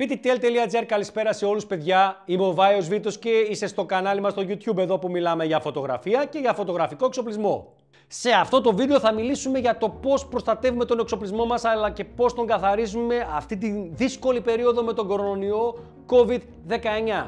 PTTL.gr, καλησπέρα σε όλους παιδιά. Είμαι ο Βάιος Βίτος και είσαι στο κανάλι μας στο YouTube εδώ που μιλάμε για φωτογραφία και για φωτογραφικό εξοπλισμό. Σε αυτό το βίντεο θα μιλήσουμε για το πώς προστατεύουμε τον εξοπλισμό μας αλλά και πώς τον καθαρίζουμε αυτή τη δύσκολη περίοδο με τον κορονοϊό COVID-19.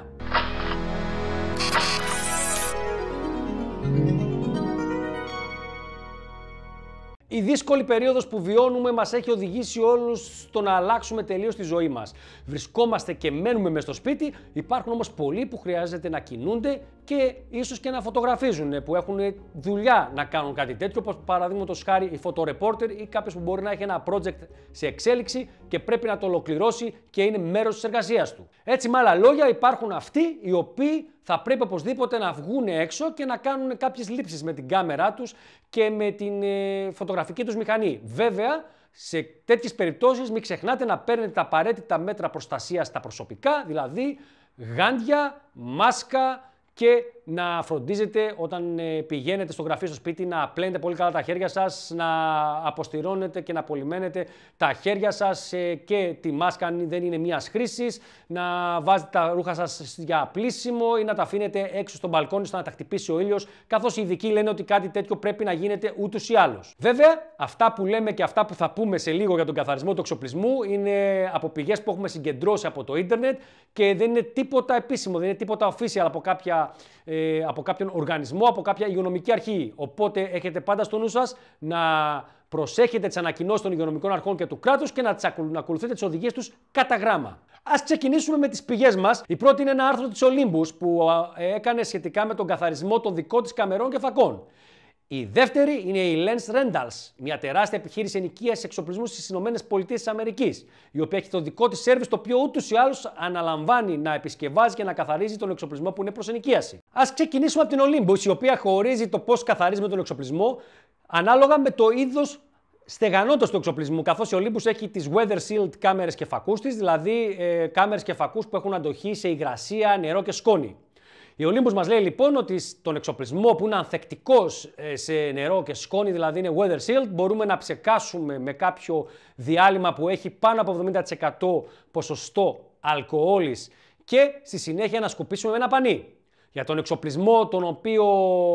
Η δύσκολη περίοδος που βιώνουμε μας έχει οδηγήσει όλους στο να αλλάξουμε τελείως τη ζωή μας. Βρισκόμαστε και μένουμε μες στο σπίτι, υπάρχουν όμως πολλοί που χρειάζεται να κινούνται και ίσως και να φωτογραφίζουν, ε, που έχουν ε, δουλειά να κάνουν κάτι τέτοιο, όπως παραδείγματος χάρη η φωτορεπόρτερ ή κάποιος που μπορεί να έχει ένα project σε εξέλιξη και πρέπει να το ολοκληρώσει και είναι μέρος της εργασίας του. Έτσι, με άλλα λόγια, υπάρχουν αυτοί οι οποίοι θα πρέπει οπωσδήποτε να βγουν έξω και να κάνουν κάποιες λήψεις με την κάμερά τους και με την ε, φωτογραφική τους μηχανή. Βέβαια, σε τέτοιες περιπτώσεις μην ξεχνάτε να παίρνετε τα απαραίτητα μέτρα προστασίας στα προσωπικά, δηλαδή γάντια, μάσκα και να φροντίζετε όταν ε, πηγαίνετε στο γραφείο στο σπίτι να πλένετε πολύ καλά τα χέρια σας, να αποστηρώνετε και να πολυμένετε τα χέρια σας ε, και τη μάσκα αν δεν είναι μιας χρήσης, να βάζετε τα ρούχα σας για πλήσιμο ή να τα αφήνετε έξω στο μπαλκόνι στο να τα χτυπήσει ο ήλιος, καθώς οι ειδικοί λένε ότι κάτι τέτοιο πρέπει να γίνεται ούτως ή άλλως. Βέβαια, αυτά που λέμε και αυτά που θα πούμε σε λίγο για τον καθαρισμό του εξοπλισμού είναι από πηγές που έχουμε συγκεντρώσει από το ίντερνετ και δεν είναι τίποτα επίσημο, δεν είναι τίποτα official από κάποια ε, ε, από κάποιον οργανισμό, από κάποια υγειονομική αρχή. Οπότε έχετε πάντα στο νου σας να προσέχετε τις ανακοινώσεις των υγειονομικών αρχών και του κράτους και να, τις, να ακολουθείτε τις οδηγίες τους κατά γράμμα. Ας ξεκινήσουμε με τις πηγές μας. Η πρώτη είναι ένα άρθρο της Ολύμπου που έκανε σχετικά με τον καθαρισμό των δικών της καμερών και φακών. Η δεύτερη είναι η Lens Rentals, μια τεράστια επιχείρηση ενοικίας εξοπλισμού στις ΗΠΑ, η οποία έχει το δικό της σερβις το οποίο ούτως ή άλλως αναλαμβάνει να επισκευάζει και να καθαρίζει τον εξοπλισμό που είναι προς ενοικίαση. Ας ξεκινήσουμε από την Olympus, η οποία χωρίζει το πώς καθαρίζουμε τον εξοπλισμό ανάλογα με το είδος στεγανότητας του εξοπλισμού, καθώς η Olympus έχει τις weather sealed κάμερες και φακούς της, δηλαδή ε, κάμερες και φακούς που έχουν αντοχή σε υγρασία, νερό και σκόνη. Η Ολύμπους μας λέει λοιπόν ότι στον εξοπλισμό που είναι ανθεκτικός ε, σε νερό και σκόνη, δηλαδή είναι weather shield, μπορούμε να ψεκάσουμε με κάποιο διάλειμμα που έχει πάνω από 70% ποσοστό αλκοόλης και στη συνέχεια να σκουπίσουμε με ένα πανί για τον εξοπλισμό τον οποίο,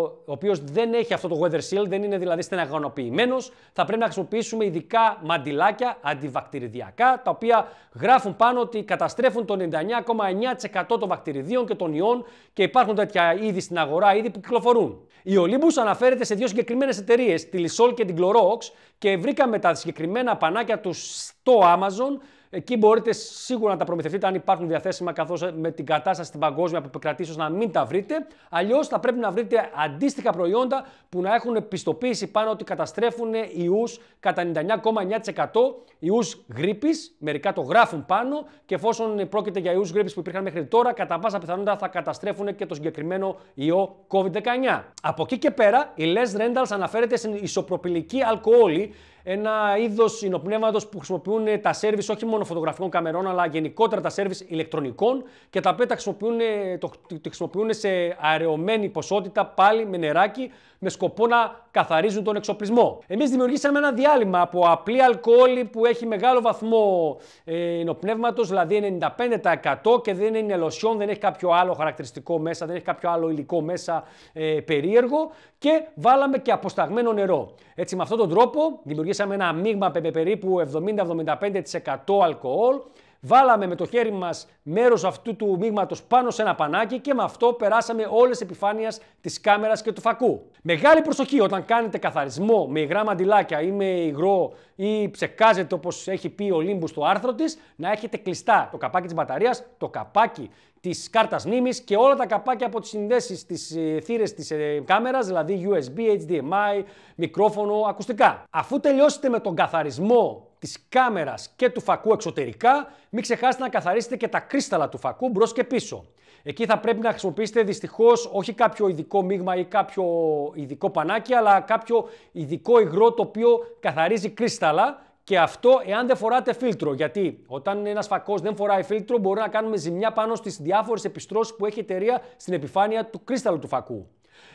ο οποίος δεν έχει αυτό το weather seal, δεν είναι δηλαδή στεναγωνοποιημένος, θα πρέπει να χρησιμοποιήσουμε ειδικά μαντιλάκια αντιβακτηριδιακά, τα οποία γράφουν πάνω ότι καταστρέφουν το 99,9% των βακτηριδίων και των ιών και υπάρχουν τέτοια είδη στην αγορά, ήδη που κυκλοφορούν. Η Olympus αναφέρεται σε δύο συγκεκριμένες εταιρείες, τη Lysol και την Clorox, και βρήκαμε τα συγκεκριμένα πανάκια τους στο Amazon Εκεί μπορείτε σίγουρα να τα προμηθευτείτε αν υπάρχουν διαθέσιμα, καθώς ε, με την κατάσταση στην παγκόσμια που επικρατήσω να μην τα βρείτε. Αλλιώς θα πρέπει να βρείτε αντίστοιχα προϊόντα που να έχουν πιστοποίηση πάνω ότι καταστρέφουν ιούς κατά 99,9% ιούς γρήπης. Μερικά το γράφουν πάνω και εφόσον πρόκειται για ιούς γρήπης που υπήρχαν μέχρι τώρα, κατά πάσα πιθανότητα θα καταστρέφουν και το συγκεκριμένο ιό COVID-19. Από εκεί και πέρα, η Les Rentals αναφέρεται στην ισοπροπηλική αλκοόλη, ένα είδος υνοπνεύματο που χρησιμοποιούν ε, τα σερβις όχι μόνο φωτογραφικών καμερών, αλλά γενικότερα τα σερβις ηλεκτρονικών και τα οποία τα χρησιμοποιούν, ε, το, το σε αερεωμένη ποσότητα πάλι με νεράκι με σκοπό να καθαρίζουν τον εξοπλισμό. Εμείς δημιουργήσαμε ένα διάλειμμα από απλή αλκοόλη που έχει μεγάλο βαθμό ε, δηλαδή 95% και δεν είναι λοσιόν, δεν έχει κάποιο άλλο χαρακτηριστικό μέσα, δεν έχει κάποιο άλλο υλικό μέσα ε, περίεργο και βάλαμε και αποσταγμένο νερό. Έτσι, με αυτόν τον τρόπο δημιουργήσαμε Χρησιμοποίησαμε ένα μείγμα περίπου 70-75% αλκοόλ. Βάλαμε με το χέρι μας μέρος αυτού του μείγματος πάνω σε ένα πανάκι και με αυτό περάσαμε όλες τις επιφάνειες της κάμερας και του φακού. Μεγάλη προσοχή όταν κάνετε καθαρισμό με υγρά μαντιλάκια ή με υγρό ή ψεκάζετε όπως έχει πει ο Λίμπους στο άρθρο της, να έχετε κλειστά το καπάκι της μπαταρίας, το καπάκι της κάρτας μνήμης και όλα τα καπάκια από τις συνδέσεις της ε, θύρες της ε, κάμερας, δηλαδή USB, HDMI, μικρόφωνο, ακουστικά. Αφού τελειώσετε με τον καθαρισμό της κάμερας και του φακού εξωτερικά, μην ξεχάσετε να καθαρίσετε και τα κρίσταλα του φακού μπρος και πίσω. Εκεί θα πρέπει να χρησιμοποιήσετε δυστυχώς όχι κάποιο ειδικό μείγμα ή κάποιο ειδικό πανάκι, αλλά κάποιο ειδικό υγρό το οποίο καθαρίζει κρίσταλα και αυτό εάν δεν φοράτε φίλτρο. Γιατί όταν ένας φακός δεν φοράει φίλτρο, μπορεί να κάνουμε ζημιά πάνω στις διάφορες επιστρώσεις που έχει η εταιρεία στην επιφάνεια του κρίσταλου του φακού.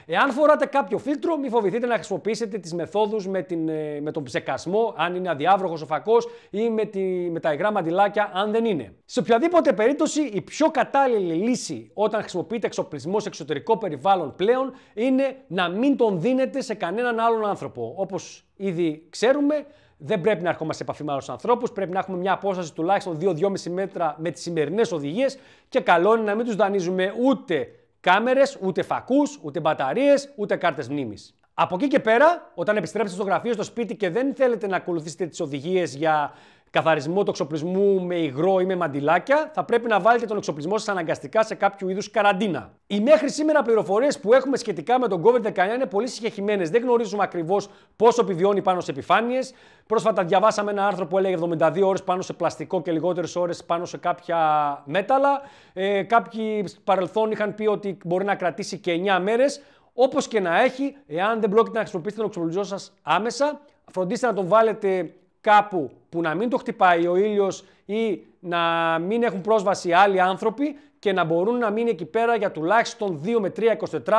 Εάν φοράτε κάποιο φίλτρο, μην φοβηθείτε να χρησιμοποιήσετε τις μεθόδους με, ε, με τον ψεκασμό, αν είναι αδιάβροχος ο φακός, ή με, τη, με τα υγρά μαντιλάκια, αν δεν είναι. Σε οποιαδήποτε περίπτωση, η πιο κατάλληλη λύση όταν χρησιμοποιείτε εξοπλισμό σε εξωτερικό περιβάλλον πλέον είναι να μην τον δίνετε σε κανέναν άλλον άνθρωπο. Όπως ήδη ξέρουμε, δεν πρέπει να ερχόμαστε σε επαφή με άλλους ανθρώπους. Πρέπει να έχουμε μια απόσταση τουλάχιστον 2-2,5 μέτρα με τις σημερινές οδηγίες και καλό είναι να μην τους δανείζουμε ούτε κάμερες, ούτε φακούς, ούτε μπαταρίες, ούτε κάρτες μνήμης. Από εκεί και πέρα, όταν επιστρέψετε στο γραφείο, στο σπίτι και δεν θέλετε να ακολουθήσετε τις οδηγίες για καθαρισμό του εξοπλισμού με υγρό ή με μαντιλάκια, θα πρέπει να βάλετε τον εξοπλισμό σας αναγκαστικά σε κάποιο είδους καραντίνα. Οι μέχρι σήμερα πληροφορίες που έχουμε σχετικά με τον COVID-19 είναι πολύ συγχεχημένες. Δεν γνωρίζουμε ακριβώς πόσο επιβιώνει πάνω σε επιφάνειες. Πρόσφατα διαβάσαμε ένα άρθρο που έλεγε 72 ώρες πάνω σε πλαστικό και λιγότερες ώρες πάνω σε κάποια μέταλλα. Ε, κάποιοι παρελθόν είχαν πει ότι μπορεί να κρατήσει και 9 μέρες. Όπως και να έχει, εάν δεν πρόκειται να χρησιμοποιήσετε τον εξοπλισμό σας άμεσα, φροντίστε να τον βάλετε κάπου που να μην το χτυπάει ο ήλιος ή να μην έχουν πρόσβαση άλλοι άνθρωποι και να μπορούν να μείνει εκεί πέρα για τουλάχιστον 2 με 3 24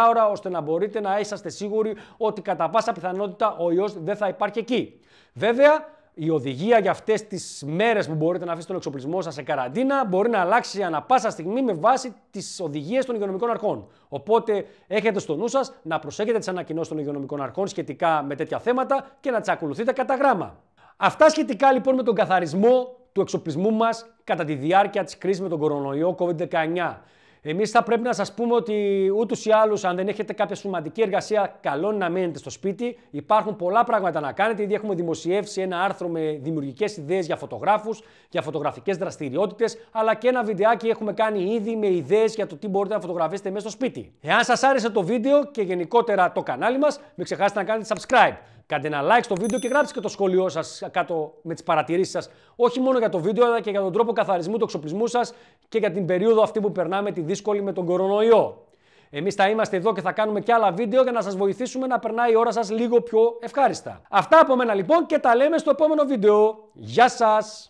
ώρα ώστε να μπορείτε να είσαστε σίγουροι ότι κατά πάσα πιθανότητα ο ιός δεν θα υπάρχει εκεί. Βέβαια, η οδηγία για αυτές τις μέρες που μπορείτε να αφήσετε τον εξοπλισμό σας σε καραντίνα μπορεί να αλλάξει ανα πάσα στιγμή με βάση τις οδηγίες των υγειονομικών αρχών. Οπότε έχετε στο νου σας να προσέχετε τις ανακοινώσεις των υγειονομικών αρχών σχετικά με τέτοια θέματα και να τις ακολουθείτε κατά γράμμα. Αυτά σχετικά λοιπόν με τον καθαρισμό του εξοπλισμού μας κατά τη διάρκεια της κρίσης με τον κορονοϊό COVID-19. Εμείς θα πρέπει να σας πούμε ότι ούτως ή άλλως αν δεν έχετε κάποια σημαντική εργασία καλό να μένετε στο σπίτι. Υπάρχουν πολλά πράγματα να κάνετε. Ήδη έχουμε δημοσιεύσει ένα άρθρο με δημιουργικές ιδέες για φωτογράφους, για φωτογραφικές δραστηριότητες, αλλά και ένα βιντεάκι έχουμε κάνει ήδη με ιδέες για το τι μπορείτε να φωτογραφίσετε μέσα στο σπίτι. Εάν σας άρεσε το βίντεο και γενικότερα το κανάλι μας, μην ξεχάσετε να κάνετε subscribe. Κάντε ένα like στο βίντεο και γράψτε και το σχόλιο σας κάτω με τις παρατηρήσεις σας. Όχι μόνο για το βίντεο, αλλά και για τον τρόπο καθαρισμού του εξοπλισμού σας και για την περίοδο αυτή που περνάμε τη δύσκολη με τον κορονοϊό. Εμείς θα είμαστε εδώ και θα κάνουμε και άλλα βίντεο για να σας βοηθήσουμε να περνάει η ώρα σας λίγο πιο ευχάριστα. Αυτά από μένα λοιπόν και τα λέμε στο επόμενο βίντεο. Γεια σας!